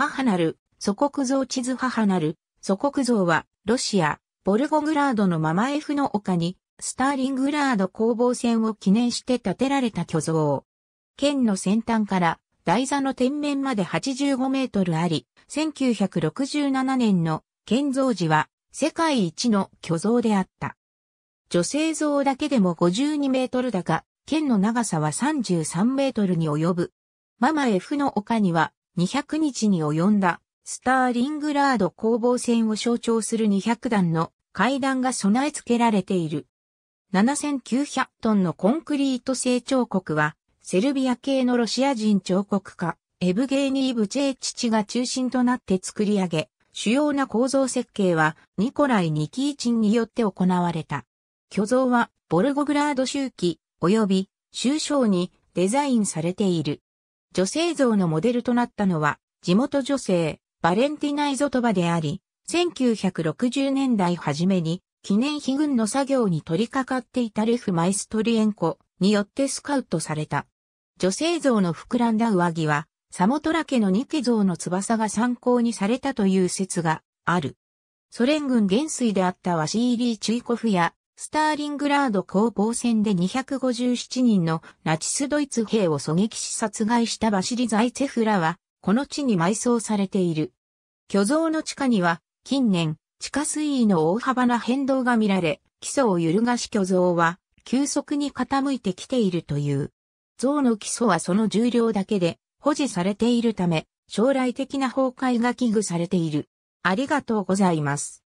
母なる、祖国像地図母なる、祖国像は、ロシア、ボルゴグラードのママエフの丘に、スターリングラード攻防戦を記念して建てられた巨像。県の先端から台座の天面まで85メートルあり、1967年の建造時は世界一の巨像であった。女性像だけでも52メートルだが、県の長さは33メートルに及ぶ。ママ F の丘には200日に及んだスターリングラード攻防戦を象徴する200段の階段が備え付けられている。7900トンのコンクリート製彫刻は、セルビア系のロシア人彫刻家、エブゲーニー・ブチェーチチが中心となって作り上げ、主要な構造設計はニコライ・ニキーチンによって行われた。巨像はボルゴグラード周期及び周章にデザインされている。女性像のモデルとなったのは、地元女性、バレンティナ・イゾトバであり、1960年代初めに、記念碑群の作業に取り掛かっていたレフ・マイストリエンコによってスカウトされた。女性像の膨らんだ上着は、サモトラ家のニケ像の翼が参考にされたという説がある。ソ連軍元帥であったワシーリー・チュイコフやスターリングラード攻防戦で257人のナチスドイツ兵を狙撃し殺害したバシリ・ザイツェフラは、この地に埋葬されている。巨像の地下には、近年、地下水位の大幅な変動が見られ、基礎を揺るがし巨像は、急速に傾いてきているという。像の基礎はその重量だけで、保持されているため、将来的な崩壊が危惧されている。ありがとうございます。